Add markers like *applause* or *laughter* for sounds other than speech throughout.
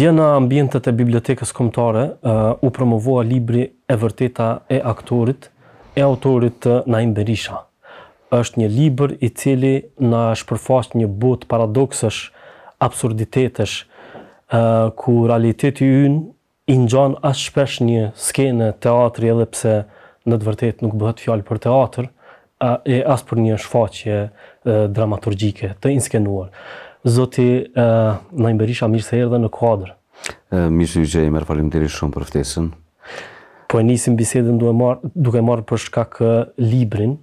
Dje në ambjentet e bibliotekës komtare, u promovua libri e vërteta e aktorit, e autorit të Naim Berisha. Êshtë një libër i cili në shpërfasht një bot paradoksësh, absurditetesh, ku realiteti yn i nxanë ashtë shpesh një skene teatri edhe pse në të vërtet nuk bëhet fjallë për teatrë, e asë për një shfaqje dramaturgjike të inskenuar. Zoti na i mirë se erdhe në kuadrë. Mishë një gjejë, merë falim të rishë shumë për ftesën. Po e njësim bisedin duke marë për shka kë librin,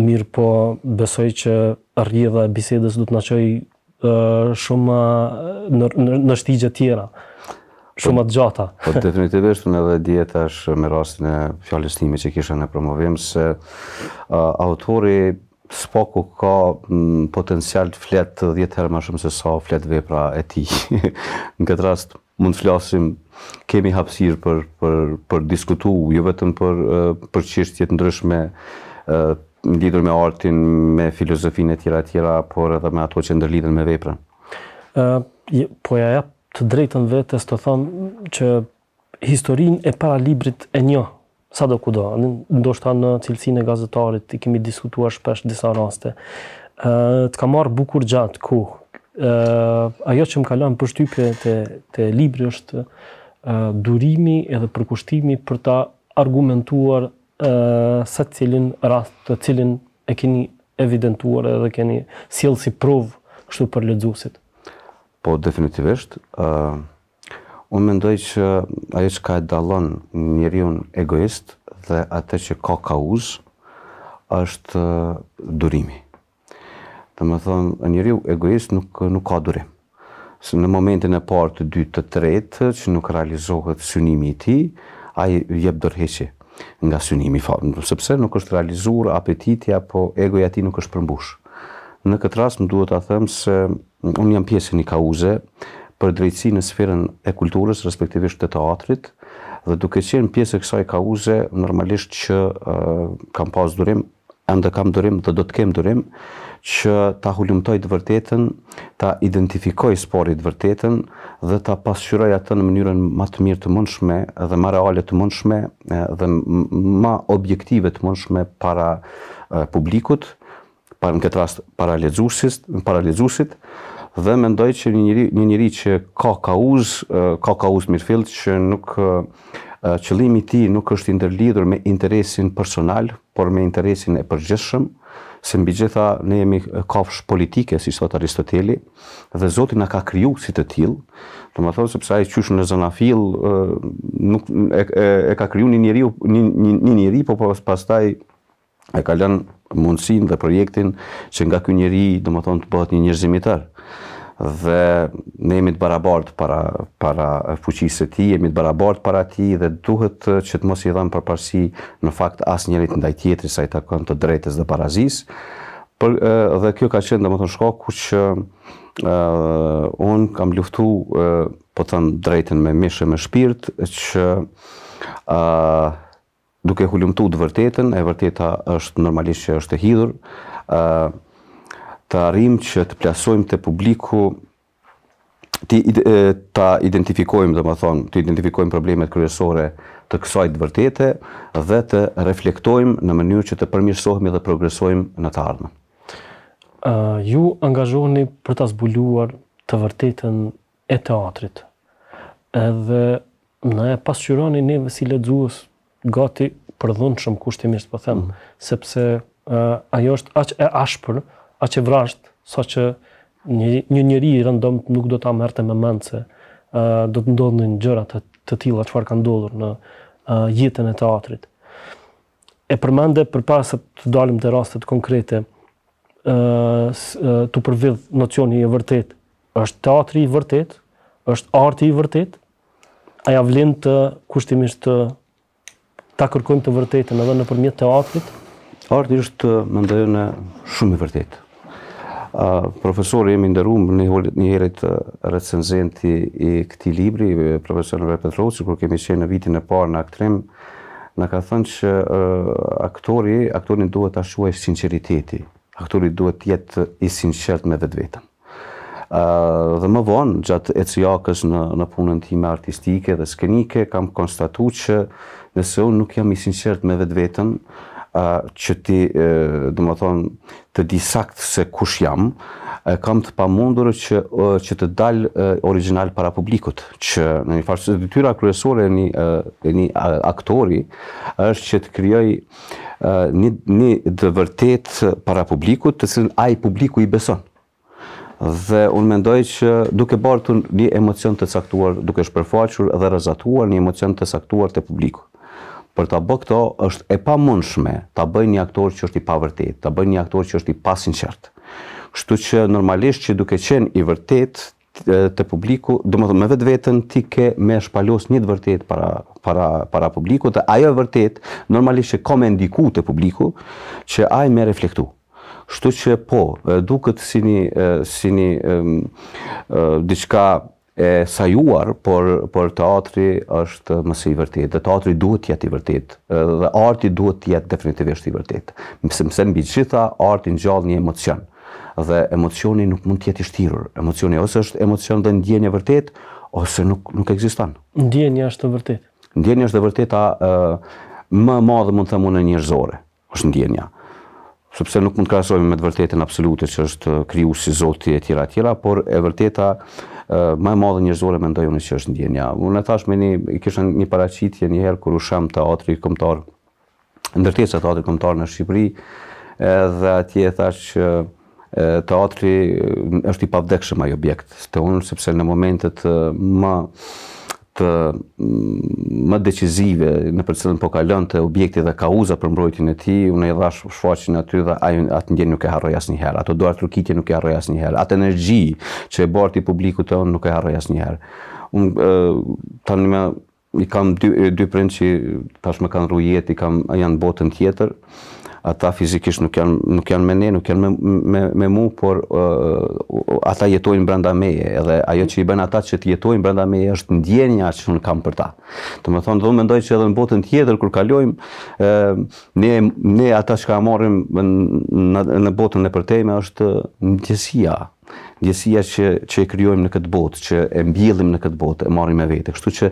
mirë po besoj që rrje dhe bisedës du të në qoj shumë në shtigje tjera, po, shumë atë gjata. Po *laughs* definitivisht të një në dhe djetë është me rastin e fjallistimi që kisha në promovim, se autori spoku ka mm, potencial të flet 10 herë më shumë se sa flet vepra e tij. *laughs* Në këtë rast mund të flasim kemi hapësirë për për për diskutuar jo vetëm për për çështje të ndryshme lidhur me artin, me filozofinë e tjera e tjera, por edhe me ato që ndërlidhen me veprën. ë uh, po ja, ja të drejtën vetes të thonë që historinë e para librit e një sa do kudo, ndoshta në cilësinë e gazetarit i kemi diskutuar shpesh disa raste. Ëh, uh, të ka marr bukur gjatë ku. Ëh, uh, ajo që më ka lënë përshtypje te te libri është uh, durimi edhe përkushtimi për ta argumentuar ëh uh, sa cilin rast të cilin e keni evidentuar edhe keni sjellë si provë kështu për lexuesit. Po definitivisht, ëh uh unë mendoj që ajo që ka e dalon njëriun egoist dhe atë që ka kauz, është uh, durimi. Dhe më thonë, njëriu egoist nuk, nuk ka durim. në momentin e parë të dytë të tretë, që nuk realizohet synimi i ti, a i jep dërheqe nga synimi, sepse nuk është realizur apetitja, po egoja ti nuk është përmbush. Në këtë rast më duhet ta them se mm, unë jam pjesë një kauze, për drejtësi në sferën e kulturës, respektivisht të teatrit, dhe duke qenë pjesë e kësaj kauze, normalisht që kam pasë durim, ndë kam durim dhe do të kem durim, që ta hulumtoj të vërtetën, ta identifikoj sporit të vërtetën, dhe ta pasqyroj atë në mënyrën ma të mirë të mundshme, dhe ma realet të mundshme, dhe ma objektive të mundshme para publikut, në këtë rast para lezusit, dhe mendoj që një njëri, një njëri që ka ka ka ka uz Mirfield, që nuk qëlimi ti nuk është ndërlidhur me interesin personal, por me interesin e përgjeshëm, se mbi gjitha ne jemi kafsh politike, si thot Aristoteli, dhe Zotin a ka kryu si të tilë, të më thonë, sepse ai qysh qyshë në zëna nuk e, e, e ka kryu një një, një, një njëri, po pas taj e ka lënë mundësin dhe projektin që nga kjo njeri dhe më të bëhet një njërzimitar. Dhe ne jemi të barabart para, para fuqisë e ti, jemi të barabart para ti dhe duhet që të mos i dhamë për parësi në fakt asë njerit ndaj tjetëri sa i takon të drejtës dhe parazis. Për, dhe kjo ka qenë dhe më tonë shkaku që uh, unë kam luftu uh, po të thënë drejtën me mishë e me shpirt që uh, duke hulimtu të vërtetën, e vërteta është normalisht që është hidhur, ë të arrijmë që të plasojmë te publiku ti ta identifikojmë domethën të identifikojmë problemet kryesore të kësaj të vërtetë dhe të reflektojmë në mënyrë që të përmirësohemi dhe progresojmë në të ardhmen. ë uh, ju angazhoni për ta zbuluar të vërtetën e teatrit. Edhe në e pasqyroni neve si lexues gati për dhunë shumë kushtimisht, po themë, mm. sepse uh, ajo është aq e ashpër, aq e vrasht, sa që një, një njëri i rëndom nuk do të merrte me mend se uh, do të ndodhë një gjëra të, të tila që farë ka ndodhur në uh, jetën e teatrit. E përmande, për pasët të dalim të rastet konkrete, uh, të përvidh nocioni i vërtet, është teatri i vërtet, është arti i vërtet, aja vlen të kushtimisht të ta kërkojmë të vërtetën edhe në përmjet teatrit? Arti është, më ndajone, shumë i vërtetë. Uh, profesor jemi ndërum një herit recenzenti i këti libri, profesor Nëve Petrosi, kur kemi qenë në vitin e parë në aktrim, në ka thënë që aktori, aktorin duhet të ashuaj sinceriteti, aktori duhet të jetë i sinqert me vetë vetën dhe më vonë, gjatë e cijakës në punën time artistike dhe skenike, kam konstatu që nëse unë nuk jam i sinqert me vetë vetën, që ti, dhe më thonë, të disakt se kush jam, kam të pa mundur që të dalë original para publikut, që në një farë, dhe tyra kryesore një aktori, është që të kryoj një dhe vërtet para publikut, të cilën aj publiku i beson dhe unë mendoj që duke barë të një emocion të saktuar, duke shpërfaqur dhe rëzatuar një emocion të saktuar të publiku. Për ta bë këto është e pa mundshme ta bëj një aktor që është i vërtet, ta bëj një aktor që është i pasinqert. Kështu që normalisht që duke qenë i vërtet të publiku, dhe më thëmë me vetë vetën ti ke me shpalos një të vërtet para, para, para publiku, dhe ajo vërtet normalisht që komendiku te të publiku që ajë me reflektu. Shtu që po, duket si një si një diçka e sajuar, por por teatri është më i i dhe Teatri duhet të jetë i vërtetë dhe arti duhet të jetë definitivisht i vërtetë. Mëse mëse mbi gjitha arti ngjall një emocion dhe emocioni nuk mund të jetë i shtirur. Emocioni ose është emocion dhe ndjenja e vërtetë ose nuk nuk ekziston. Ndjenja është e vërtetë. Ndjenja është e vërteta më e madhe mund të them unë njerëzore, është ndjenja sepse nuk mund të me të vërtetën absolute që është uh, si Zoti e tjera tjera, por e vërteta uh, më e madhe njerëzore mendoj unë që është ndjenja. Unë e thash me një kisha një paraqitje një herë kur u sham teatri kombëtar. Ndërtesa te teatri kombëtar në Shqipëri, edhe atje thash që teatri është i pavdekshëm ai objekt. Sepse unë sepse në momentet më Mm, më decizive në për cilën po kalon të objekti dhe kauza për mbrojtjen e tij, unë i dhash shfaqjen aty dhe ai atë ndjen nuk e harroi asnjëherë. Ato duart trukitje nuk e harroi asnjëherë. Atë energji që e publiku publikut on nuk e harroi asnjëherë. Unë tani më i kam dy dy prinçi tash më kanë rujet, i kam janë botën tjetër ata fizikisht nuk janë nuk janë me ne, nuk janë me me me mua, por uh, ata jetojnë brenda meje, edhe ajo që i bën ata që të jetojnë brenda meje është ndjenja që un kam për ta. Do të thonë do mendoj që edhe në botën tjetër kur kalojmë uh, ne ne ata që ka marrim në në botën e përtejme është ndjesia ndjesia që që e krijojmë në këtë botë, që e mbjellim në këtë botë, e marrim me vete. Kështu që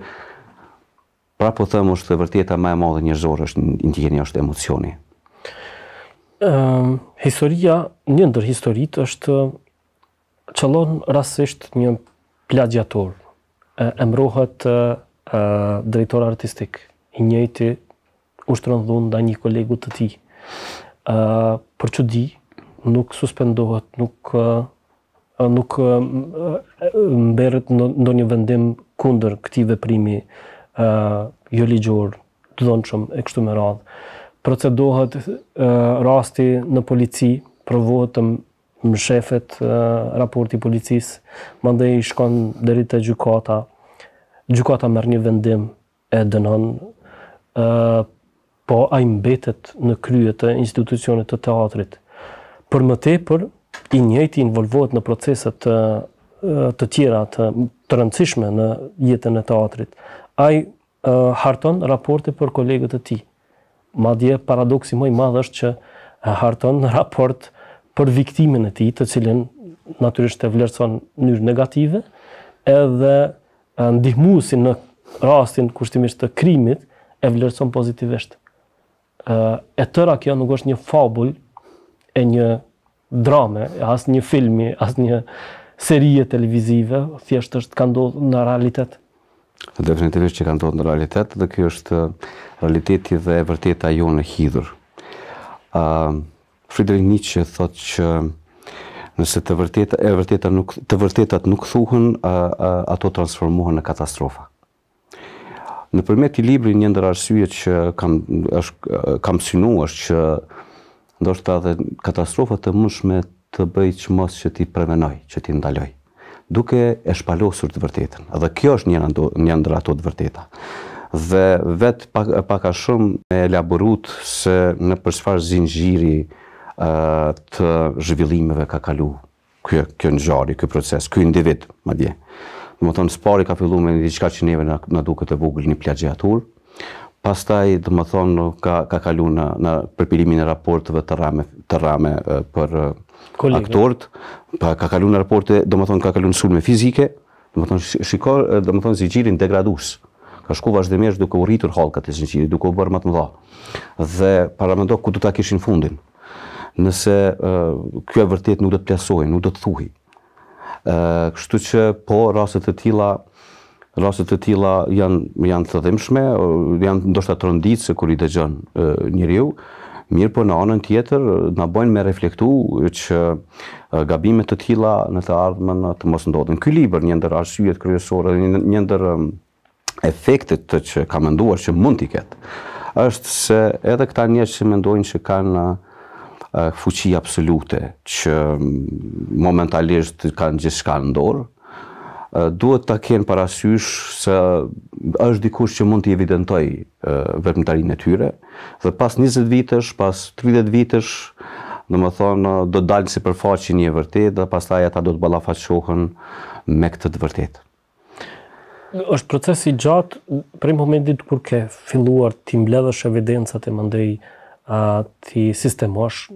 prapë po them është e vërteta më e madhe njerëzore është ndjenja, është emocioni. Ehm, historia, një ndër historit është qëllon rasisht një plagjator, emrohet e, e, drejtor artistik, i njëti ushtërën dhunë nda një kolegu të ti. E, për që di, nuk suspendohet, nuk, nuk berët në, një vendim kunder këti veprimi jo ligjor, të dhënë shumë e kështu me radhë procedohet e, rasti në polici, provohet të më shefet raporti policis, më ndë i shkon dheri të gjukata, gjukata mërë një vendim e dënon, po a mbetet në kryet të institucionit të teatrit. Për më tepër, i njëti involvohet në proceset të, të tjera të, të rëndësishme në jetën e teatrit. A i harton raporti për kolegët e ti, madje paradoksi më i madh është që harton në raport për viktimin e tij, të cilën natyrisht e vlerëson në mënyrë negative, edhe ndihmusin në rastin kushtimisht të krimit e vlerëson pozitivisht. E tëra kjo nuk është një fabul e një drame, asë një filmi, asë një serie televizive, thjeshtë është ka ndodhë në realitet definitivisht që kanë thotë në realitet, dhe kjo është uh, realiteti dhe e vërteta jo në hidhur. Uh, Friedrich Nietzsche thot që nëse të vërteta, e vërteta nuk, të vërtetat nuk thuhën, uh, uh, ato transformohen në katastrofa. Në përmet i libri një ndër arsye që kam, është, kam synu është që ndoshta edhe katastrofa të mëshme të bëj që që ti prevenoj, që ti ndaloj duke e shpalosur të vërtetën. Dhe kjo është një ndër ato të vërteta. Dhe vetë pak, pak a shumë e elaborut se në për çfarë zinxhiri ë të zhvillimeve ka kalu ky kjo ngjarje, ky proces, ky individ madje. Domethënë spari ka filluar me diçka që neve na, na duket e vogël, një plagjiatur, pastaj do ka ka kalu në në përpilimin e raporteve të rame të rame për aktorët, aktort, pa ka kalu në raporte, do ka kalu në sulme fizike, do të them shikoj do të them Ka shku vazhdimisht duke u rritur hallkat e sigjirit, duke u bërë më të mëdha. Dhe para më ku do ta kishin fundin. Nëse kjo e vërtet nuk do të plasojë, nuk do të thuhi. Ë, kështu që po raste të tilla, në rastet të tilla janë janë të dhimshme, janë ndoshta të se kur i dëgjon njeriu. Mirë po në anën tjetër, në bojnë me reflektu që gabimet të tila në të ardhmen të mos ndodhën. Ky liber një ndër arsyet kryesore, një ndër efektet të që ka menduar që mund t'i ketë, është se edhe këta një që mendojnë që kanë fuqi absolute, që momentalisht kanë gjithë shka në dorë, duhet ta kenë parasysh se është dikush që mund të evidentoj vetëmtarinë e tyre dhe pas 20 vitesh, pas 30 vitesh, domethënë do të dalë sipërfaqe një vërtetë dhe pastaj ata do të ballafaqohen me këtë të vërtetë. Është proces i gjatë për momentin kur ke filluar ti mbledhësh evidencat e mandej ti sistemosh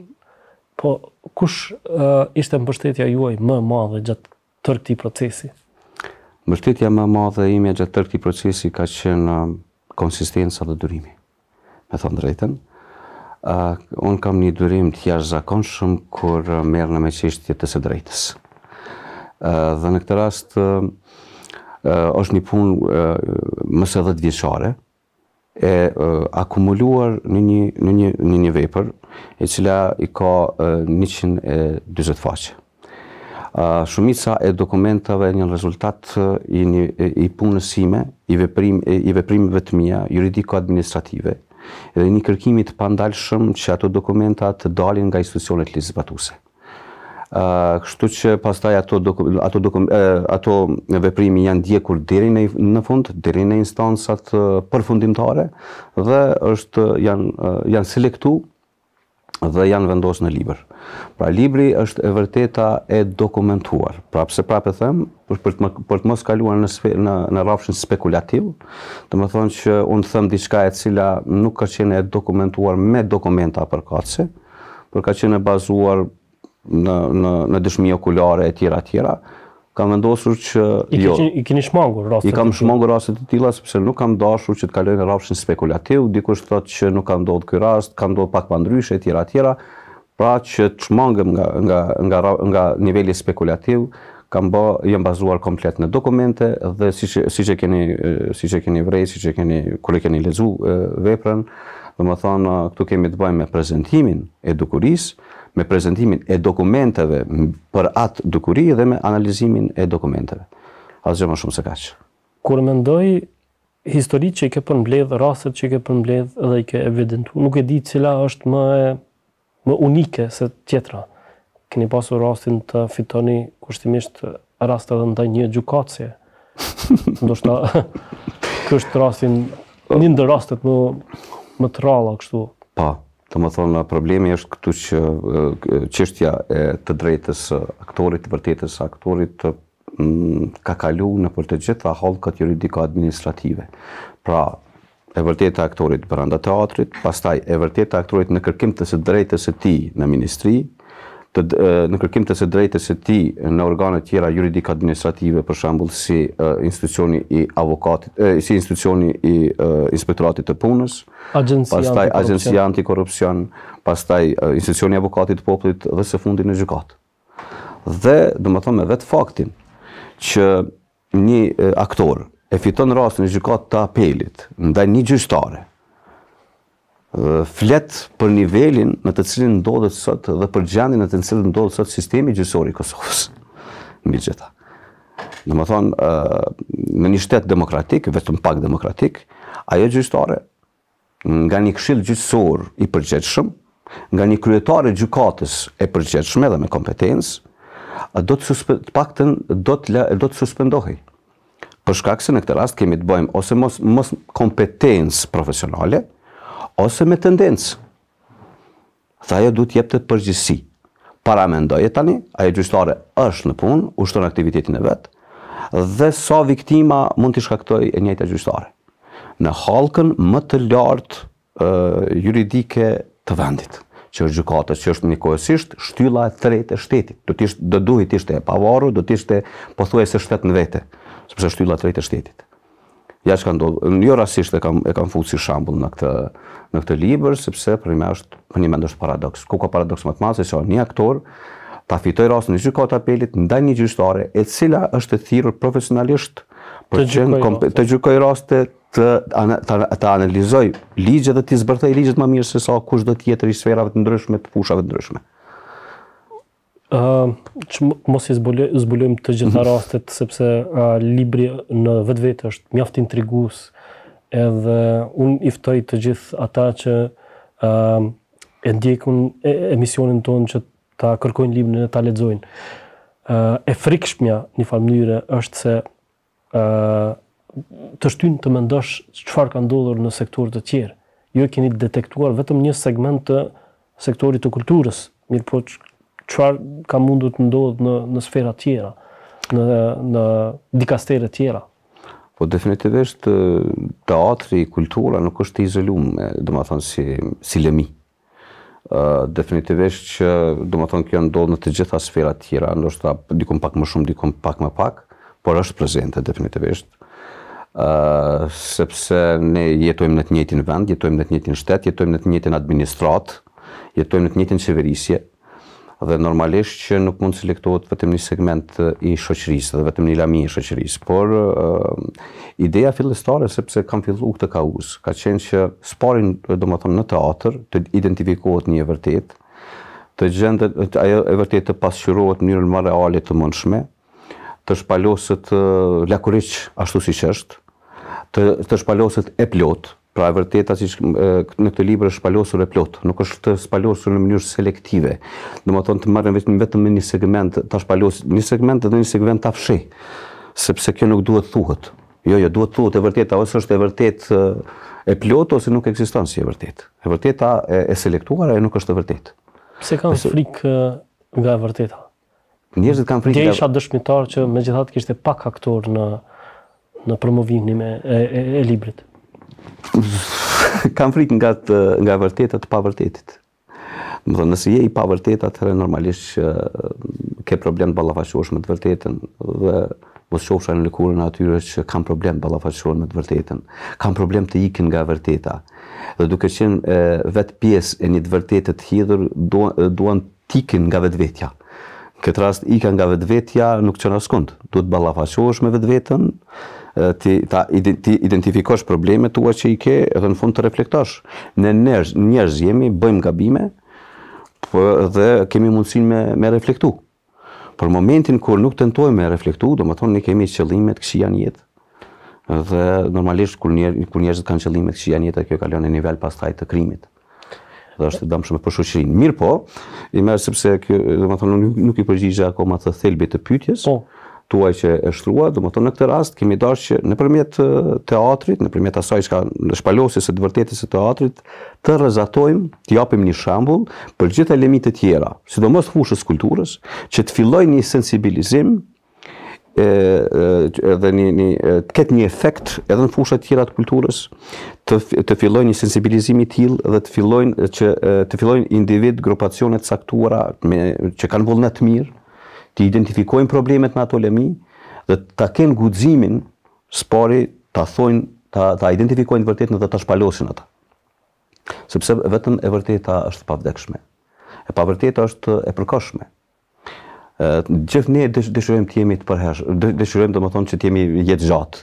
po kush uh, ishte mbështetja juaj më e madhe gjatë tërë këtij procesi Mbështetja më madhe ime gjatë tërë këtij procesi ka qenë um, konsistenca dhe durimi. Me thënë drejtën, uh, unë kam një durim të jashtë zakon shumë kur uh, merë në me qeshtje të së drejtës. Uh, dhe në këtë rast, është një punë uh, mëse dhe të vjeqare, e akumuluar në një, një, një, një, një vepër, e cila i ka uh, 120 faqe shumica e dokumentave një rezultat i, një, i punësime, i, veprim, i veprimeve të mija, juridiko-administrative, edhe një kërkimit pandalshëm që ato dokumentat të dalin nga institucionet lizbatuse. Kështu që pastaj ato, doku, ato, doku, ato veprimi janë ndjekur diri në, në fund, diri në instansat përfundimtare dhe është, janë, janë selektu dhe janë vendosë në liber. Pra, libri është e vërteta e dokumentuar. Pra, prapë prape them, për të mos kaluar në rafshin spekulativ, të më thonë që unë them diçka e cila nuk ka qene e dokumentuar me dokumenta për kace, për ka qene bazuar në dëshmi okulare e tjera tjera, kam vendosur që I jo. I keni shmangur rastet? I kam shmangur rastet të tila, sepse nuk kam dashur që të kaloj në rrafshin spekulativ, dikush të thotë që nuk kam do të rast, kam do pak pandryshe, tjera, tjera, pra që të shmangëm nga, nga, nga, nga nivelli spekulativ, kam bë jo bazuar komplet në dokumente dhe siç siç e keni siç e keni vrej, siç e keni kur e keni lexuar veprën, domethënë këtu kemi të bëjmë me prezantimin e dukurisë, me prezentimin e dokumenteve për atë dukuri dhe me analizimin e dokumenteve. Asgjë më shumë se kaqë. Kur mendoj historitë që i ke përmbledh, rastet që i ke përmbledh dhe i ke evidentu, nuk e di cila është më më unike se tjetra. Keni pasur rastin të fitoni kushtimisht rast edhe ndaj një gjukacje. *laughs* Ndoshta *laughs* kjo është rastin një ndër rastet më më të kështu. Pa. Po të më thonë, problemi është këtu që qështja e të drejtës aktorit, të vërtetës aktorit, ka kalu në për të gjitha këtë juridiko-administrative. Pra, e vërtetë aktorit brenda teatrit, pastaj e vërtetë aktorit në kërkim të së drejtës së tij në ministri, të, në kërkim të së drejtës së tij në organe të tjera juridik administrative për shembull si institucioni i avokatit, si institucioni i inspektoratit të punës, agjencia pastaj agjencia antikorrupsion, pastaj institucioni i avokatit të popullit dhe së fundi në gjykat. Dhe, domethënë me vetë faktin që një aktor e fiton rastin e gjykatë të apelit ndaj një gjyqtare, flet për nivelin në të cilin ndodhet sot dhe për gjendjen në të cilin ndodhet sot sistemi gjyqësor i Kosovës. Mbi gjitha. Në më thonë, në një shtetë demokratik, vetëm pak demokratik, ajo gjyqëtare, nga një këshill gjyqësor i përgjeqëshëm, nga një kryetare gjykatës e përgjeqëshme dhe me kompetencë, do të suspend, pak të do të, le, do të suspendohi. Për shkak se në këtë rast kemi të bëjmë ose mos, mos kompetencë profesionale, ose me tendencë. Tha ajo du t'jep të përgjigësi. Para me ndoje tani, ajo gjyshtare është në punë, ushton aktivitetin e vetë, dhe sa so viktima mund t'i shkaktoj e njëjtë gjyshtare. Në halkën më të lartë juridike të vendit, që është gjukatës, që është një kohësisht, shtylla e tretë e shtetit. Do t'ishtë, do duhet t'ishtë e pavaru, do t'ishtë e pothuaj se shtetë në vete, sepse shtylla e tretë e shtetit ja që ka ndodhë, jo rasisht e kam, e kam fut si shambull në këtë, në këtë liber, sepse për është, për një mendë është paradoks. Ku ka paradoks më të masë, që një aktor, ta fitoj rasë në gjykat apelit, ndaj një gjyqtare, e cila është të thirur profesionalisht, për të gjykoj, të gjykoj raste, të, të, të analizoj ligjet dhe të zbërthej ligjet më mirë se sa kush do të jetë i sferave të ndryshme, të fushave të ndryshme. Uh, që mos i zbulojmë të gjitha mhm. rastet, sepse uh, libri në vetë vetë është mjaft intrigus, edhe unë iftoj të gjithë ata që uh, e ndjekun e, emisionin tonë që ta kërkojnë libri në ta ledzojnë. Uh, e frikshmja, një falë mënyre, është se uh, të shtynë të mendosh qëfar ka ndodhur në sektorët të tjerë. Jo keni detektuar vetëm një segment të sektorit të kulturës, mirë po që çfarë ka mundu të ndodhë në në sfera të tjera, në në dikastere të tjera. Po definitivisht teatri i kultura nuk është i izoluar, domethënë si si lëmi. Uh, definitivisht që domethënë më thonë kjo ndodhë në të gjitha sfera tjera, ndoshta dikon pak më shumë, dikon pak më pak, por është prezente definitivisht. Uh, sepse ne jetojmë në të njëjtin vend, jetojmë në të njëjtin shtet, jetojmë në të njëjtin administrat, jetojmë në të njëjtin qeverisje, dhe normalisht që nuk mund selektohet vetëm një segment i shoqërisë dhe vetëm një lami i shoqërisë, por uh, ideja fillestare, sepse kam fillu këtë kaus, ka qenë që sparin, do më thëmë, në teatr, të identifikohet një vërtet, të gjendë, ajo e vërtet të pasqyrohet në njërën më realit të mundshme, të shpaloset uh, ashtu si është, të, të shpaloset e plotë, Pra e vërteta si në këtë libër është spalosur e plot, nuk është spalosur në mënyrë selektive. Do të thonë të marrën vetëm vetëm me një segment, ta shpalos një segment dhe një segment ta fshi. Sepse kjo nuk duhet thuhet. Jo, jo, duhet thuhet e vërteta ose është e vërtet e plot ose nuk ekziston si e vërtet. E vërteta e, e selektuar e nuk është e vërtet. Pse kanë frikë nga e vërteta? Njerëzit kanë frikë. Dhe isha dëshmitar që megjithatë kishte pak aktor në në promovimin e, e librit. *laughs* kam frikë nga të, nga vërteta të pavërtetit. Do të thonë nëse je i pavërtetë atëherë normalisht që mm, ke problem të ballafaqosh me të vërtetën dhe mos shohsh në lëkurën e atyre që kanë problem të ballafaqosh me të vërtetën. Kan problem të ikin nga vërteta. Dhe duke qenë vetë pjesë e një të vërtetë të hidhur, duan duan të ikin nga vetvetja. Në këtë rast ikën nga vetvetja nuk çon askund. Duhet të ballafaqosh me vetveten ti ta identifikosh problemet tua që i ke edhe në fund të reflektosh. Ne njerëz, njerëz jemi, bëjmë gabime, po dhe kemi mundësinë me me reflektu. Por momentin kur nuk tentojmë të reflektu, do më thonë ne kemi qëllime të kësaj jetë dhe normalisht kur njerëz kur kanë qëllime të kësaj jetë, kjo kalon në nivel pastaj të krimit do është të për shushirin. Mirë po, i merë sepse, dhe më thonë, nuk i përgjigja akoma të thelbit të pytjes, po tuaj që e shtrua, dhe më tonë në këtë rast, kemi dashë që në përmjet teatrit, në përmjet asaj ka në shpalosis e dëvërtetis e teatrit, të rëzatojmë, të japim një shambull për gjitha elemit e tjera, sidomos fushës kulturës, që të filloj një sensibilizim, e, dhe një, një, të ketë një efekt edhe në fushat tjera të kulturës, të, të fillojnë një sensibilizimi tjil dhe të fillojnë, që, të fillojnë individ, grupacionet saktuara me, që kanë vullnet mirë, të identifikojnë problemet në ato lëmi dhe ta kenë guximin spori ta thonë ta ta identifikojnë vërtet në të ta shpalosin ata. Sepse vetëm e vërteta është pavdekshme. E pavërteta është e përkohshme. Gjithë ne dëshirojmë të jemi të përhesh, dëshirojmë domethënë që të jemi jetë gjatë.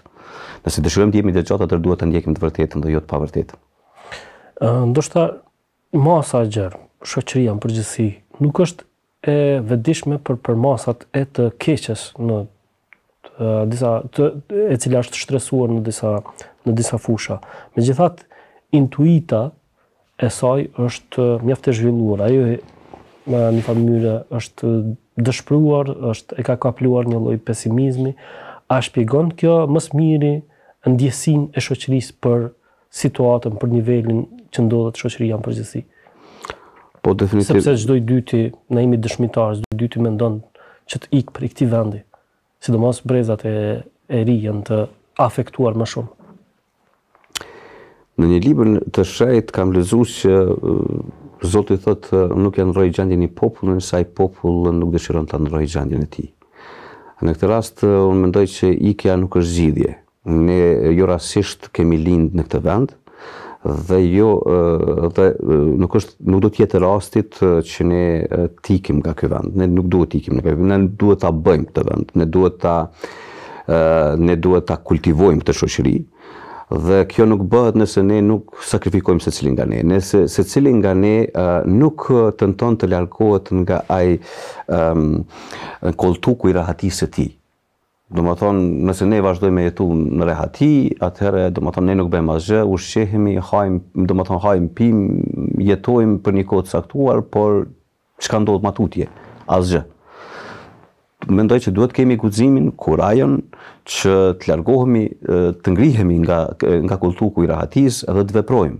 Nëse dëshirojmë të jemi jetë gjatë, atë duhet të ndjekim të vërtetën dhe jo të pavërtetën. Ëh, ndoshta masa e gjerë, shoqëria në përgjithësi nuk është e vëdishme për përmasat e të keqes në të, disa të, e cila është shtresuar në disa në disa fusha. Megjithatë intuita e saj është mjaft e zhvilluar. Ajo në një farë mënyrë është dëshpëruar, është e ka kapluar një lloj pesimizmi. A shpjegon kjo më së miri ndjesinë e shoqërisë për situatën, për nivelin që ndodhet shoqëria në përgjithësi? Po definitiv. Sepse çdo i dyti na jemi dëshmitar, çdo i dyti mendon që të për prej këtij vendi. Sidomos brezat e e ri janë të afektuar më shumë. Në një libër të shajt, kam lexuar që uh, Zoti thotë uh, nuk e ndroi gjendjen e popullit, nëse ai popull nuk dëshiron ta ndroi gjendjen e tij. Në këtë rast uh, unë mendoj që ikja nuk është zgjidhje. Ne jo kemi lindë në këtë vend, dhe jo dhe nuk është nuk do të jetë rasti që ne të ikim nga ky vend. Ne nuk duhet të ikim nga ky vend. Ne duhet ta bëjmë këtë vend. Ne duhet ta ne duhet ta kultivojmë këtë shoqëri dhe kjo nuk bëhet nëse ne nuk sakrifikojmë se nga ne, nëse se nga ne nuk të të lalkohet nga ai um, koltuku i rahatisë të ti. Do më thonë, nëse ne vazhdojmë me jetu në rehati, atëherë, do më thonë, ne nuk bëjmë asgjë, ushqehemi, hajmë, do më thonë, hajmë pimë, jetojmë për një kohë të saktuar, por që ka ndodhë matutje, asgjë. Mendoj që duhet kemi guzimin, kurajon, që të largohemi, të ngrihemi nga, nga kultu ku i rahatis edhe të veprojmë.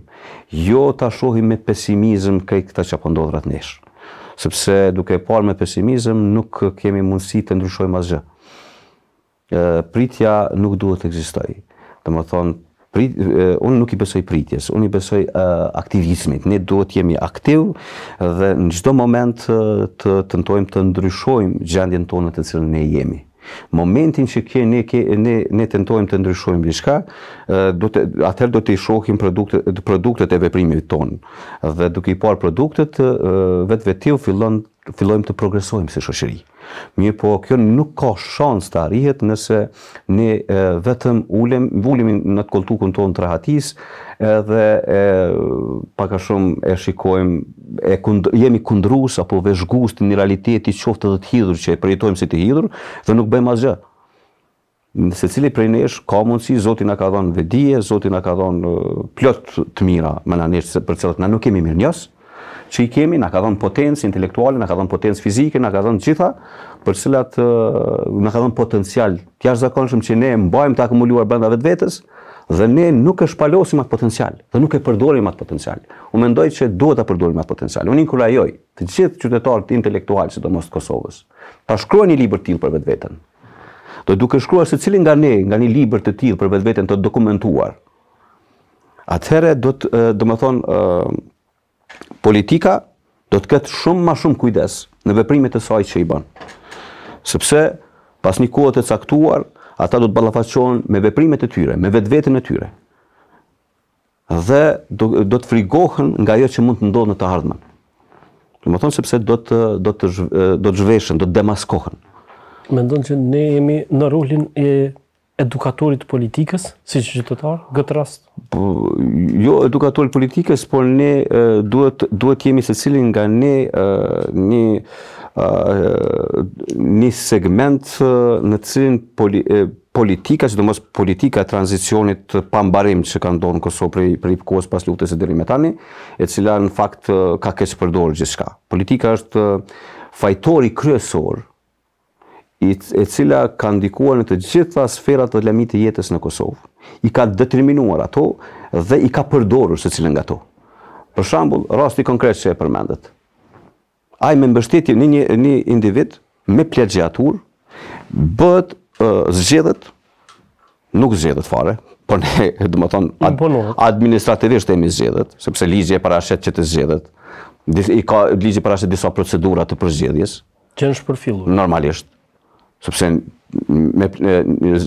Jo të ashohim me pesimizm krejt këta që apëndodhë ratë neshë. Sepse duke parë me pesimizm, nuk kemi mundësi të ndryshojmë asgjë pritja nuk duhet të ekzistojë. Domethën, prit unë nuk i besoj pritjes, unë i besoj aktivizmit. Ne duhet të jemi aktiv dhe në çdo moment të tentojmë të, ndryshojmë gjendjen tonë të cilën ne jemi. Momentin që ke, ne ke, ne ne tentojmë të ndryshojmë diçka, do të atëherë do të shohim produktet produktet e veprimit tonë. Dhe duke i parë produktet, vetvetiu fillon fillojmë të progresojmë si shoqëri. Mirë po, kjo nuk ka shans të arrihet nëse ne e, vetëm ulem, ulem në të koltukun tonë të rahatis, edhe e, paka shumë e shikojmë, e kund, jemi kundrus apo veshgust në realiteti qoftë dhe të hidhur që e përjetojmë si të hidhur, dhe nuk bëjmë asgjë. Nëse cili prej nesh ka mundësi, Zotin a ka dhonë vedije, Zotin a ka dhonë plot të mira, më në nesh për cilat në nuk kemi mirë njësë, që i kemi, na ka dhënë potencë intelektuale, na ka dhënë potencë fizike, na ka dhënë gjitha, për të cilat na ka dhënë potencial të jashtëzakonshëm që ne e mbajmë të akumuluar brenda vetvetes dhe ne nuk e shpalosim atë potencial, do nuk e përdorim atë potencial. U mendoj se duhet ta përdorim atë potencial. Unë inkurajoj të gjithë qytetarët intelektualë të domosht Kosovës, ta shkruajnë një libër tillë për vetveten. Do duke shkruar se cili nga ne, nga një libër të tillë për vetveten të dokumentuar. Atëherë do të, domethënë, politika do të ketë shumë ma shumë kujdes në veprimet e saj që i banë. Sepse, pas një kohët e caktuar, ata do të ballafaqohen me veprimet e tyre, me vetë vetën e tyre. Dhe do, do të frigohen nga jo që mund të ndodhë në të ardhmen. Në më thonë sepse do të, do të, do të zhveshen, do të demaskohen. Mendon që ne jemi në rolin e edukatorit politikës, si që qytetarë, gëtë rastë? Po, jo edukator politikës, por ne duhet duhet jemi secili nga ne një një segment në cilin politika, që do mos politika tranzicionit pambarim që ka ndonë në Kosovë prej, prej kohës pas luftës e dheri me tani, e cila në fakt ka keqë përdorë gjithka. Politika është fajtori kryesor e cila ka ndikuar në të gjitha sferat të lamit të jetës në Kosovë. I ka determinuar ato dhe i ka përdorur së cilën nga to. Për shambull, rast i konkret që e përmendet. Aj me mbështetje një një individ me plegjatur, bët zxedhet, nuk zxedhet fare, për ne, dhe më thonë, administrativisht e mi zxedhet, sepse ligje e parashet që të zxedhet, i ka ligje e parashet disa procedurat të përzxedhjes, që në shpërfilur? Normalisht, sëpse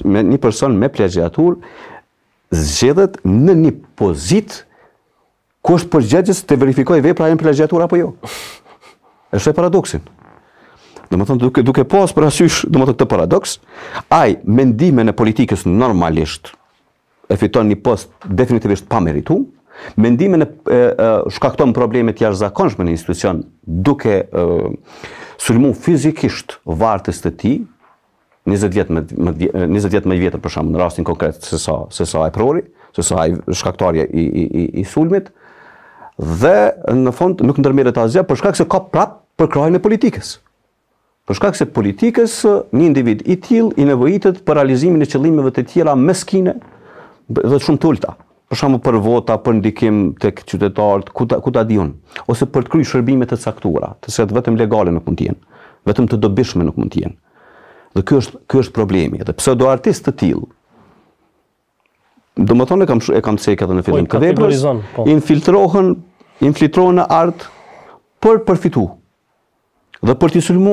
një person me plegjiatur zxedhet në një pozit ku është përgjegjës të verifikoj vepra e në apo jo. Është e paradoksin. Dhe më thonë, duke, duke pas për asysh, dhe më thënë këtë paradoks, aj, mendime në politikës normalisht e fiton një post definitivisht pa meritu, mendime në shkakton problemet jashtë zakonshme në institucion duke sulmu fizikisht vartës të ti, 20 vjet më 20 vjet më i vjetër për shkak në rastin konkret se sa se sa ai prori, se sa ai shkaktarja i i i, i sulmit dhe në fond nuk ndërmjetet asgjë për shkak se ka prap për krahin e politikës. Për shkak se politikës një individ i tillë i nevojitet për realizimin e qëllimeve të tjera meskine dhe shumë të ulta. Për shembull për vota, për ndikim tek qytetarët, ku ta ku ta diun, ose për të kryer shërbime të caktuara, të cilat vetëm legale nuk mund të jenë, vetëm të dobishme nuk mund të jenë Dhe ky është ky është problemi. Dhe pse do artist të tillë? Domethënë të thonë kam e kam sejkë edhe në fillim po, të veprës. Po. Infiltrohen, infiltrohen në art për përfitu, Dhe për të sulmu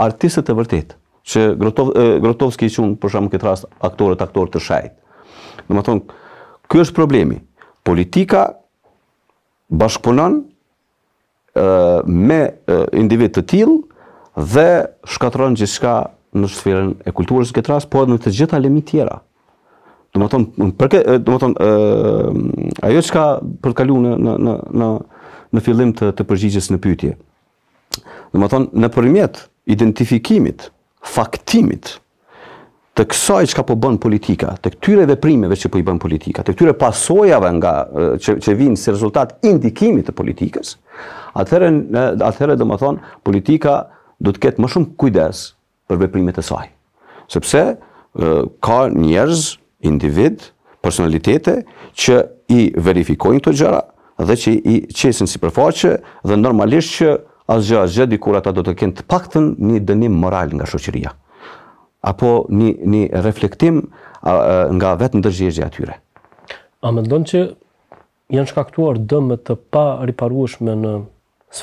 artistët e vërtet, që Grotov, e, Grotovski i qun për shumë këtë rast aktorët aktorët të shajt. Domethënë më thonë, kjo është problemi. Politika bashkëpunan ë me e, individ të tillë dhe shkatronë gjithë shka në sferën e kulturës në këtë rast, po edhe në të gjitha lëmi tjera. Do të thon, për kë, do të thon, ë ajo çka për të kaluar në në në në në fillim të të përgjigjes në pyetje. Do të thon, nëpërmjet identifikimit, faktimit të kësaj çka po bën politika, të këtyre veprimeve që po i bën politika, të këtyre pasojave nga që që vijnë si rezultat i ndikimit të politikës, atëherë atëherë do të politika do të ketë më shumë kujdes për veprimet e saj. Sepse ka njerëz, individ, personalitete që i verifikojnë këto gjëra dhe që i qesin si dhe normalisht që asgjë asgjë dikur ata do të kenë të paktën një dënim moral nga shoqëria apo një një reflektim nga vetë ndërgjegjja e tyre. A mendon që janë shkaktuar dëm të pa riparueshme në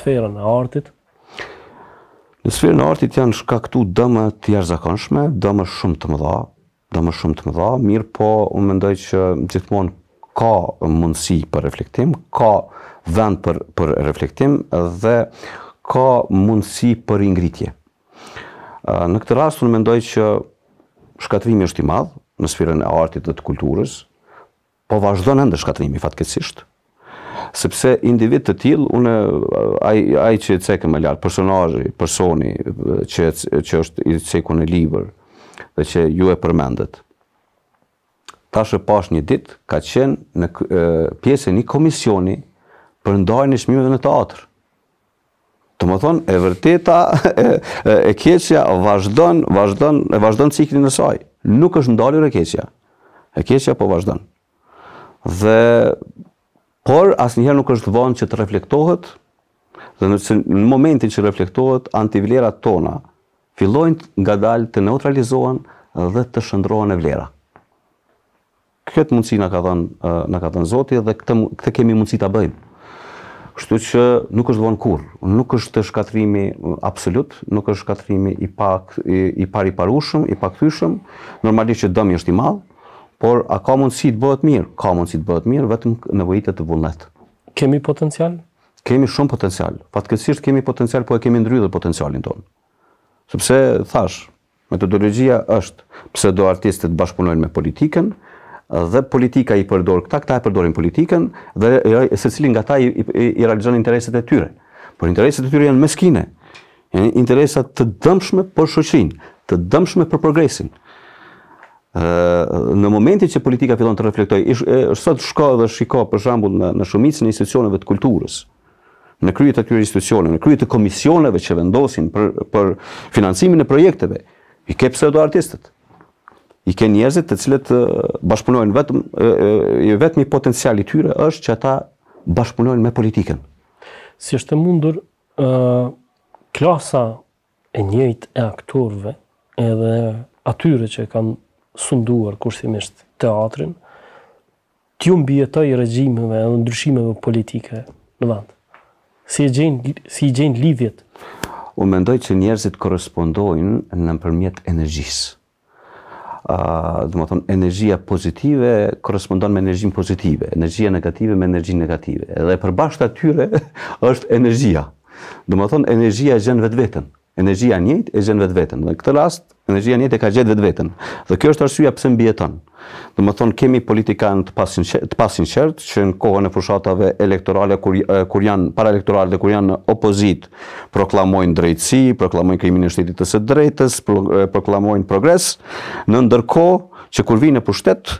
sferën e artit, Në sferë në artit janë shka këtu dëmë të jashtë zakonshme, dëmë shumë të mëdha, dëmë shumë të mëdha, mirë po unë mendoj që gjithmonë ka mundësi për reflektim, ka vend për, për reflektim dhe ka mundësi për ingritje. Në këtë rast unë mendoj që shkatrimi është i madhë në sferën e artit dhe të kulturës, po vazhdo në ndë shkatrimi fatkesishtë, sepse individ të tillë unë ai ai që e cekë më lart, personazhi, personi që që është i cekun e libër, dhe që ju e përmendët. Tash e pash një ditë ka qenë në pjesën e komisioni për e shmimeve në teatr. Të më thonë, e vërteta, e, e keqja, vazhdon, vazhdon, e vazhdon ciklin në saj. Nuk është ndalur e keqja. E keqja po vazhdon. Dhe, por asnjëherë nuk është vonë që të reflektohet dhe në momentin që reflektohet antivlerat tona fillojnë nga dalë të neutralizohen dhe të shëndrohen e vlera. Këtë mundësi në ka dhënë eh, na ka dhënë Zoti dhe këtë, këtë kemi mundësi ta bëjmë. Kështu që nuk është vonë kurrë, nuk është të shkatrimi eh, absolut, nuk është shkatrimi i pak i, i pari parushëm, i pak Normalisht që dëmi është i madh, Por a ka mundësi të bëhet mirë? Ka mundësi të bëhet mirë vetëm nevojitet të vullnet. Kemi potencial? Kemi shumë potencial. Fatkeqësisht kemi potencial, po e kemi ndryllur potencialin tonë. Sepse thash, metodologjia është pse do artistët bashkëpunojnë me politikën, dhe politika i përdor këta, këta e përdorin politikën dhe secili nga ata i, i, i, i realizon interesat e tyre. Por interesat e tyre janë meskine. Janë interesa të dëmshme për shoqërinë, të dëmshme për progresin në momentin që politika fillon të reflektojë, është sot shko dhe shiko për shembull në në shumicën e institucioneve të kulturës, në krye të këtyre institucioneve, në krye të komisioneve që vendosin për për financimin e projekteve, i ke pse do artistët. I ke njerëzit të cilët bashpunojnë vetëm i vetmi potencial i tyre është që ata bashpunojnë me politikën. Si është mundur ë klasa e njëjtë e aktorëve edhe atyre që kanë sunduar kushtimisht teatrin, t'ju mbjetoj regjimeve dhe ndryshimeve politike në vend. Si gjen si gjen lidhjet? U mendoj që njerëzit korrespondojnë nëpërmjet energjisë. Ë, uh, do të thonë energjia pozitive korrespondon me energjinë pozitive, energjia negative me energjinë negative. Edhe përbashkët tyre *laughs* është energjia. Do të thonë energjia gjen vetveten energjia e njëjtë e gjen vetë vetën. Dhe në këtë rast, energjia e njëjtë e ka gjetë vetë vetën. Dhe kjo është arsyeja pse mbieton. Do të thonë kemi politika në të pasin të pasin që në kohën e fushatave elektorale kur kur janë para elektorale dhe kur janë opozit, proklamojnë drejtësi, proklamojnë krimin e shtetit të së drejtës, proklamojnë progres, në ndërkohë që kur vinë në pushtet,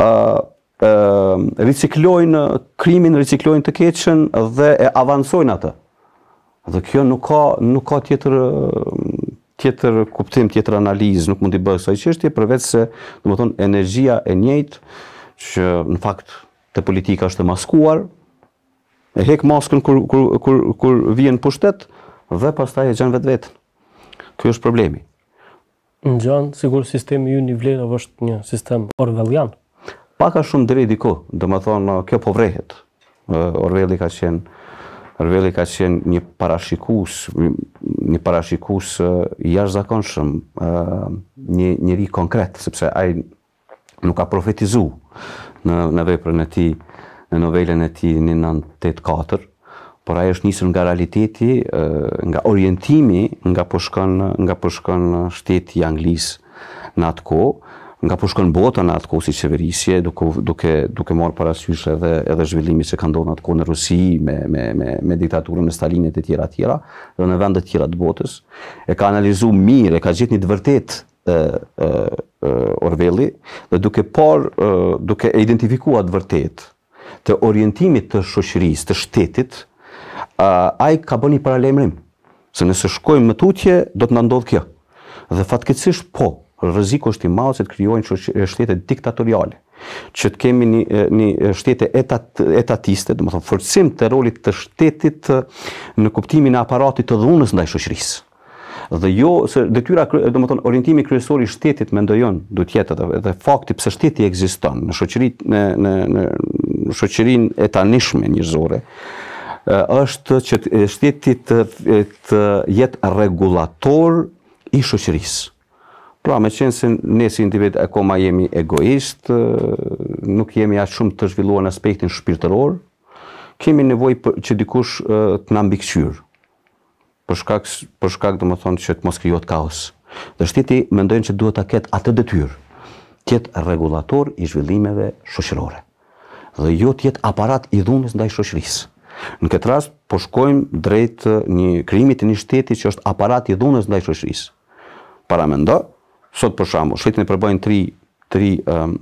ë ë riciklojnë krimin, riciklojnë të keqën dhe e avancojnë atë Dhe kjo nuk ka nuk ka tjetër tjetër kuptim, tjetër analizë, nuk mund të bëj kësaj çështje përveç se, domethënë, energjia e njëjtë që në fakt te politika është e maskuar, e hek maskën kur kur kur kur vjen në pushtet dhe pastaj e vetë vetën. Ky është problemi. Në gjanë, sigur sistemi ju një vlerë avë është një sistem orvelian? Paka shumë drejdi ku, dhe me thonë, kjo po vrehet. Orveli ka qenë, Rveli ka qenë një parashikus, një parashikus uh, jash zakonshëm, një njëri konkret, sepse aj nuk ka profetizu në, në veprën e ti, në novelën e ti një 984, por aje është njësën nga realiteti, nga orientimi, nga përshkon, nga i Anglisë në atë kohë, nga pushkon po bota në atë kohë si qeverisje, duke, duke, duke marë parasysh edhe, edhe zhvillimi që ka ndonë atë kohë në Rusi me, me, me, me diktaturën e Stalinit e tjera tjera dhe në vendet tjera të botës, e ka analizu mirë, e ka gjithë një të vërtet e, e, e, dhe duke par, e, duke e identifikua të vërtet të orientimit të shoqërisë, të shtetit, ai ka bërë një se nëse shkojmë më tutje do të na ndodh kjo. Dhe fatkeqësisht po, rreziku është i madh se të krijojnë shtete diktatoriale, që të kemi një një shtete etat, etatiste, dhe më thotë forcim të rolit të shtetit në kuptimin e aparatit të dhunës ndaj shoqërisë dhe jo se detyra domethën orientimi kryesor i shtetit mendoj un jetë edhe fakti pse shteti ekziston në shoqërinë në në në shoqërinë e tanishme njerëzore është që shteti të, të jetë rregullator i shoqërisë Pra, me qenë se ne si individ e koma jemi egoist, nuk jemi ashtë shumë të zhvilluar në aspektin shpirtëror, kemi nevoj për, që dikush të në mbikëqyrë, për shkak, shkak dhe më thonë që të mos kryot kaos. Dhe shtiti mendojnë që duhet të ketë atë dëtyrë, tjetë regulator i zhvillimeve shoqërore, dhe jo tjetë aparat i dhunës ndaj shoqërisë. Në këtë rast, po shkojmë drejt një krimit një shteti që është aparat i dhunës ndaj shoqërisë. Para Sot për shambu, shetën e përbëjnë tri, tri um,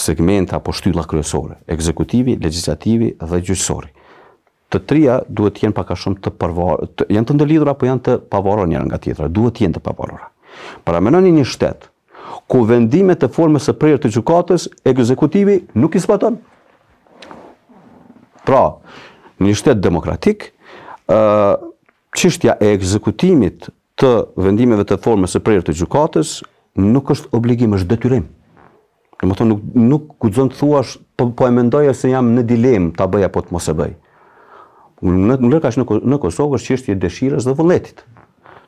segmenta apo shtylla kryesore, ekzekutivi, legislativi dhe gjyqësori. Të trija duhet të jenë pak a shumë të përvarë, të, janë të ndërlidhur apo janë të pavarur njëra nga tjetra, duhet të jenë të pavarura. Para menoni një shtet ku vendimet e formës së prerë të gjykatës, ekzekutivi nuk i zbaton. Pra, një shtet demokratik, ë uh, çështja e ekzekutimit të vendimeve të formës së prerë të gjykatës nuk është obligim, është detyrim. Do thonë nuk nuk guxon të thuash po, po e mendoj se jam në dilem ta bëj apo të mos e bëj. Unë nuk në në Kosovë është çështje dëshirës dhe vullnetit.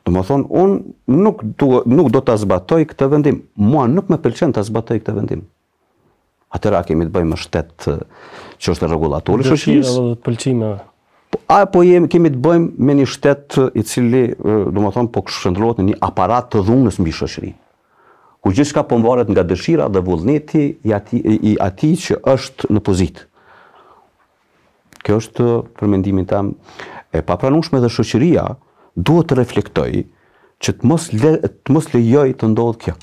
Do thonë unë nuk du, nuk do ta zbatoj këtë vendim. Mua nuk më pëlqen ta zbatoj këtë vendim. Atëra kemi të bëjmë shtet që është rregullatori shoqërisë. Do të pëlqejmë po, a po jemi kemi të bëjmë me një shtet i cili domethën po shndrohet në një aparat të dhunës mbi shoqërinë ku gjithë shka pëmvaret po nga dëshira dhe vullneti i ati, i ati që është në pozitë. Kjo është përmendimin tam e papranushme dhe shoqëria duhet të reflektoj që të mos, le, të mos lejoj të ndodhë kjo.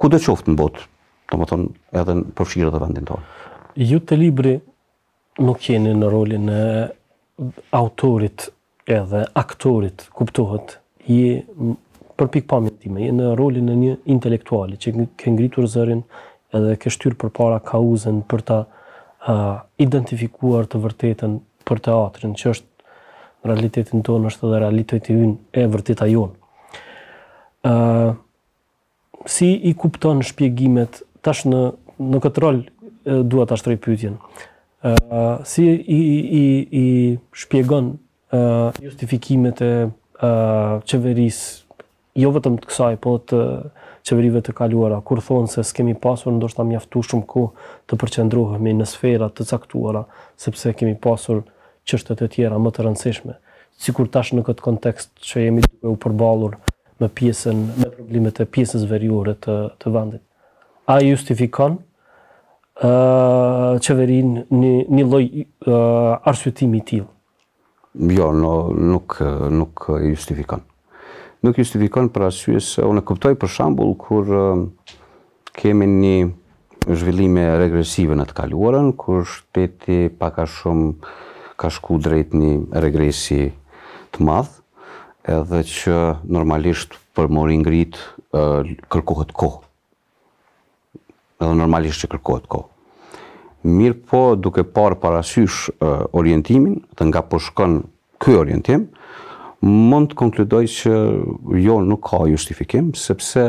Ku dhe qoftë në botë, të më thonë edhe në përfshirë dhe vendin tonë. Ju të libri nuk jeni në rolin e autorit edhe aktorit, kuptohet, je për pikpamjet time, në rolin e një intelektuali që ke ngritur zërin edhe ke shtyrë për para kauzen për ta uh, identifikuar të vërtetën për teatrin, që është realitetin tonë, është edhe realitetin ynë e vërteta jonë. Uh, si i kupton shpjegimet, tash në, në këtë rol uh, duhet të ashtroj uh, si i, i, i shpjegon uh, justifikimet e qeverisë jo vetëm të kësaj, po të qeverive të kaluara, kur thonë se s'kemi pasur, ndoshta mjaftu shumë ku të përqendruhemi në sfera të caktuara, sepse kemi pasur qështet e tjera më të rëndësishme. Sikur tash në këtë kontekst që jemi duke u përbalur me pjesën, me problemet e pjesës veriore të, të vendit. A justifikon uh, qeverin një, një loj uh, arsytimi tillë. Jo, no, nuk, nuk justifikon nuk justifikon për asyje se unë e kuptoj për shambull kur um, kemi një zhvillime regresive në të kaluarën, kur shteti paka shumë ka shku drejt një regresi të madhë, edhe që normalisht për mori ngrit uh, kërkohet kohë. Edhe normalisht që kërkohet kohë. Mirë po duke parë parasysh uh, orientimin, dhe nga përshkon po kërë orientim, mund të konkludoj që jo nuk ka justifikim, sepse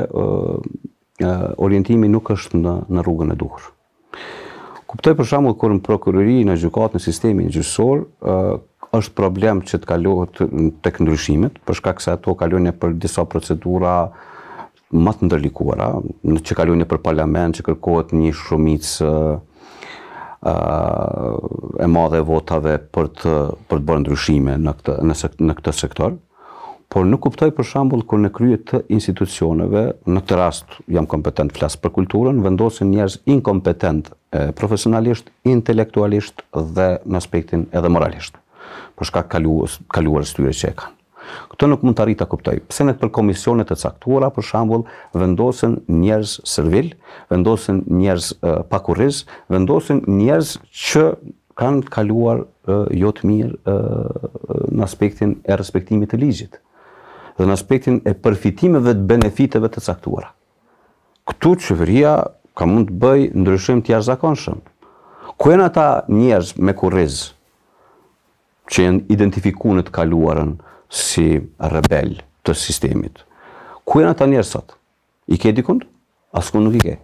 orientimi nuk është në rrugën e duhur. Kuptoj për shembull kur në prokurëri, në gjukat, në sistemi, në gjysor, është problem që të kalohet të këndryshimit, përshka kësa ato kalohet një për disa procedura më të ndërlikuara, që kalohet një për parlament, që kërkohet një shumicë, e madhe votave për të për të bërë ndryshime në këtë nëse, në këtë sektor. Por nuk kuptoj për shembull kur në krye të institucioneve, në këtë rast jam kompetent flas për kulturën, vendosin njerëz inkompetent profesionalisht, intelektualisht dhe në aspektin edhe moralisht. Për shkak kaluar kaluar shtyrë që e kanë. Këto nuk mund të arrita kuptoj. Pse në për komisionet të caktuara, për shambull, vendosin njerës servil, vendosin njerës uh, pakuriz, vendosin njerës që kanë kaluar jotë mirë në aspektin e respektimit të ligjit dhe në aspektin e përfitimeve të benefiteve të caktuara. Këtu qëvëria ka mund të bëj ndryshim të jashtëzakonshëm. Ku janë ata njerëz me kurriz që janë identifikuar të kaluarën, si rebel të sistemit. Ku janë ata njerësat? I ke dikund? Asku nuk i ke.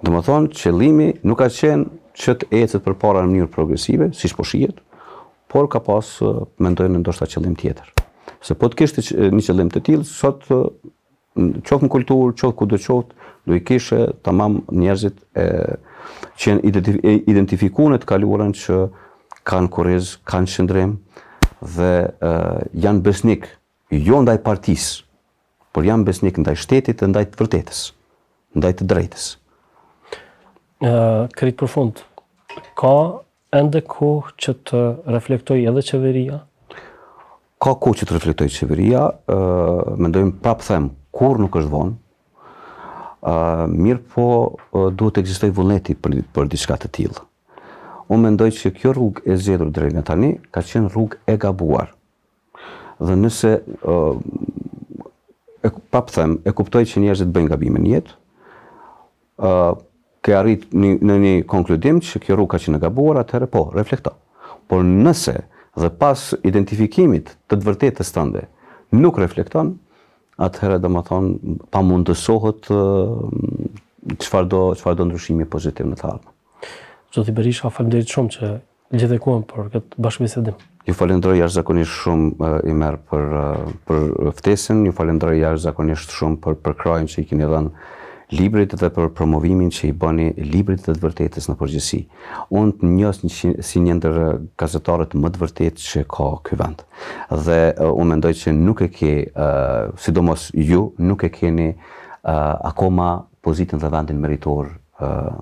Dhe më thonë, qëllimi nuk ka qenë që të ecet për para në mënyrë progresive, si shpo shijet, por ka pas mendojnë në ndoshta qëllim tjetër. Se po të kishtë një qëllim të tillë sot qofë në kulturë, qofë ku do qofë, do i kishe të mamë njerëzit e, që identifikune të kaluarën që kanë kurrez, kanë shëndrem, dhe janë besnik jo ndaj partisë, por janë besnik ndaj shtetit dhe ndaj të vërtetës, ndaj të drejtës. Ë, për përfund. Ka ende kohë që të reflektoj edhe qeveria? Ka kohë që të reflektoj qeveria, ë, mendojmë prapë them, kur nuk është vonë. ë, mirë po duhet të ekzistojë vullneti për për diçka të tillë unë mendoj që kjo rrug e zjedur drejt rrëmja tani, ka qenë rrug e gabuar. Dhe nëse, uh, e, pap them, e kuptoj që njerëzit bëjnë gabime në jetë, uh, ke arrit në, një konkludim që kjo rrug ka qenë e gabuar, atëherë po, reflekto. Por nëse dhe pas identifikimit të të vërtetë të stande nuk reflekton, atëherë dhe më thonë, pa mundësohet uh, qëfar do, do ndryshimi pozitiv në të ardhë. Zoti Berisha, falemderit shumë që gjithë e kuam për këtë bashkëbisedim. Ju falenderoj jashtëzakonisht shumë eh, i merë për eh, për ftesën, ju falenderoj jashtëzakonisht shumë për për që i keni dhënë librit dhe për promovimin që i bani librit të të vërtetës në përgjësi. Unë të njës një si një ndër gazetarët më të vërtetë që ka këj vend. Dhe uh, unë mendoj që nuk e ke, uh, sidomos ju, nuk e keni uh, akoma pozitën dhe vendin meritor uh,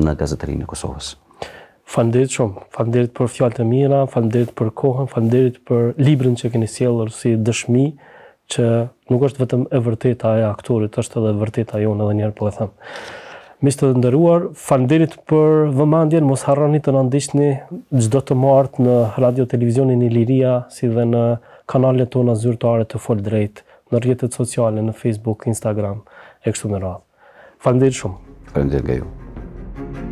në gazetërinë e Kosovës. Falënderit shumë. Falënderit për fjalët e mira, falënderit për kohën, falënderit për librin që keni sjellur si dëshmi që nuk është vetëm e vërteta e aktorit, është edhe e vërteta jonë edhe një herë po e them. Mish të nderuar, fanderit për vëmendjen. Mos harroni të na ndiqni çdo të martë në Radio Televizionin Liria, si dhe në kanalet tona zyrtare të Fol Drejt, në rrjetet sociale në Facebook, Instagram e kështu me radhë. Falënderit shumë. Falënderit nga ju. Thank you.